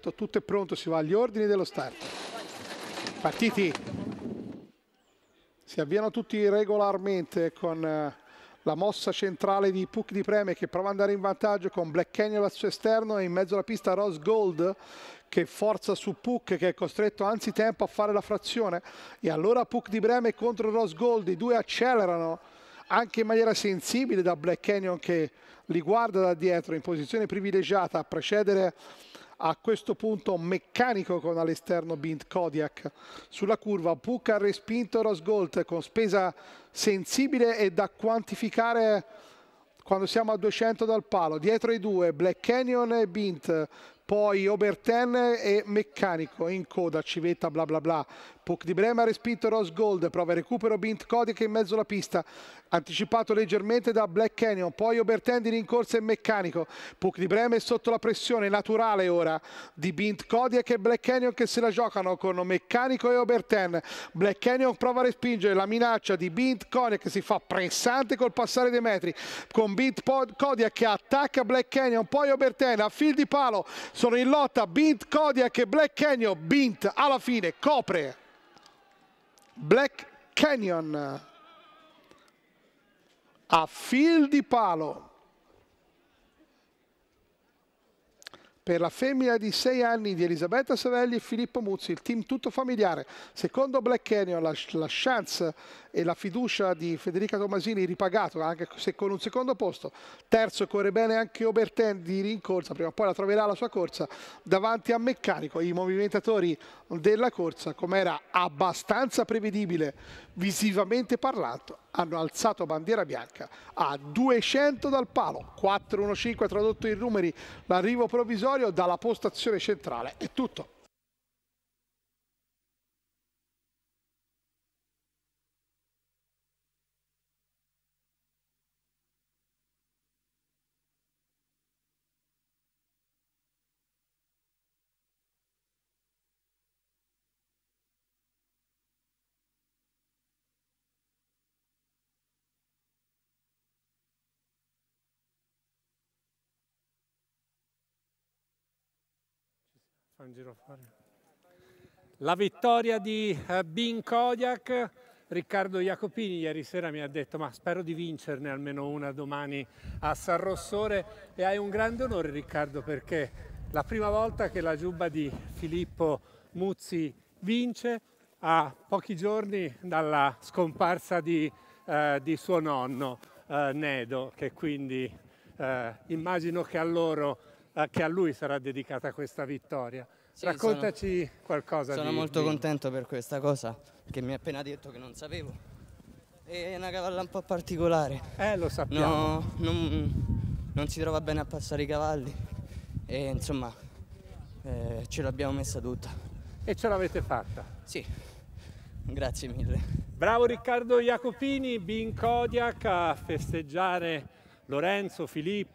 perfetto, tutto è pronto, si va agli ordini dello start. Partiti, si avviano tutti regolarmente con eh, la mossa centrale di Puck di Preme che prova ad andare in vantaggio con Black Canyon al suo esterno e in mezzo alla pista Rose Gold che forza su Puck che è costretto anzitempo a fare la frazione e allora Puck di Breme contro Rose Gold, i due accelerano anche in maniera sensibile da Black Canyon che li guarda da dietro in posizione privilegiata a precedere a questo punto meccanico con all'esterno Bint Kodiak sulla curva ha respinto Rosgold con spesa sensibile e da quantificare quando siamo a 200 dal palo dietro i due Black Canyon e Bint poi Oberten e Meccanico in coda, Civetta bla bla bla, Puck di Brema respinto Rose Gold, prova recupero Bint Kodik in mezzo alla pista, anticipato leggermente da Black Canyon, poi Oberten di rincorsa e Meccanico, Puck di Brema è sotto la pressione naturale ora di Bint Kodik e Black Canyon che se la giocano con Meccanico e Oberten, Black Canyon prova a respingere la minaccia di Bint Kodik si fa pressante col passare dei metri, con Bint Kodik che attacca Black Canyon, poi Oberten a fil di palo sono in lotta Bint, Kodiak e Black Canyon. Bint alla fine copre Black Canyon a fil di palo per la femmina di 6 anni di Elisabetta Savelli e Filippo Muzzi, il team tutto familiare. Secondo Black Canyon la, la chance e la fiducia di Federica Tomasini ripagato anche se con un secondo posto terzo corre bene anche Oberten di rincorsa prima o poi la troverà la sua corsa davanti a Meccanico i movimentatori della corsa come era abbastanza prevedibile visivamente parlando hanno alzato bandiera bianca a 200 dal palo 4-1-5 tradotto in numeri l'arrivo provvisorio dalla postazione centrale è tutto fa un giro fuori. La vittoria di eh, Bin Kodiak, Riccardo Jacopini ieri sera mi ha detto ma spero di vincerne almeno una domani a San Rossore e hai un grande onore Riccardo perché la prima volta che la giubba di Filippo Muzzi vince a pochi giorni dalla scomparsa di, eh, di suo nonno eh, Nedo che quindi eh, immagino che a loro che a lui sarà dedicata questa vittoria. Sì, Raccontaci sono, qualcosa. Sono di, molto di... contento per questa cosa che mi ha appena detto che non sapevo. È una cavalla un po' particolare. Eh, lo sappiamo. No, non, non si trova bene a passare i cavalli. E insomma, eh, ce l'abbiamo messa tutta. E ce l'avete fatta? Sì, grazie mille. Bravo Riccardo Jacopini, Bin Kodiak a festeggiare Lorenzo, Filippo.